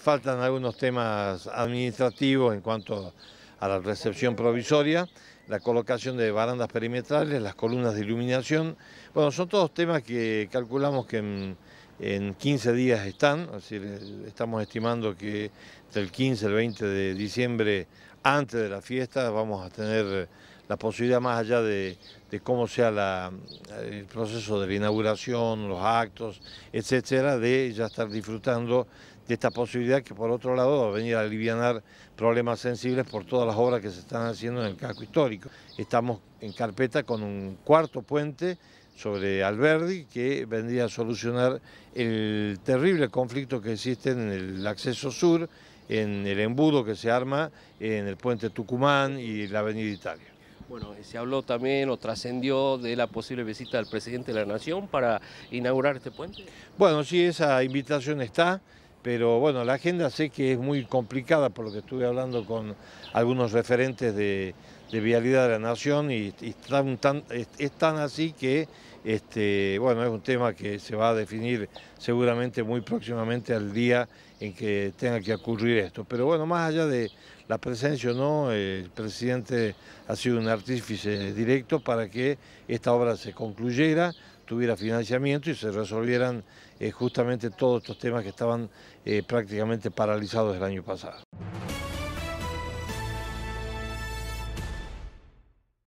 Faltan algunos temas administrativos en cuanto a la recepción provisoria, la colocación de barandas perimetrales, las columnas de iluminación. Bueno, son todos temas que calculamos que en, 15 días están, es decir, estamos estimando que del 15 al 20 de diciembre, antes de la fiesta, vamos a tener la posibilidad más allá de, cómo sea el proceso de la inauguración, los actos, etcétera, de ya estar disfrutando de esta posibilidad que por otro lado va a venir a aliviar problemas sensibles por todas las obras que se están haciendo en el casco histórico. Estamos en carpeta con un cuarto puente sobre Alberdi que vendría a solucionar el terrible conflicto que existe en el acceso sur, en el embudo que se arma en el puente Tucumán y la avenida Italia. Bueno, se habló también o trascendió de la posible visita del presidente de la Nación para inaugurar este puente. Bueno, sí, esa invitación está pero bueno, la agenda sé que es muy complicada por lo que estuve hablando con algunos referentes de, vialidad de la nación y, es, tan así que este, es un tema que se va a definir seguramente muy próximamente al día en que tenga que ocurrir esto. Pero bueno, más allá de la presencia o no, el presidente ha sido un artífice directo para que esta obra se concluyera, tuviera financiamiento y se resolvieran eh, justamente todos estos temas que estaban eh, prácticamente paralizados el año pasado.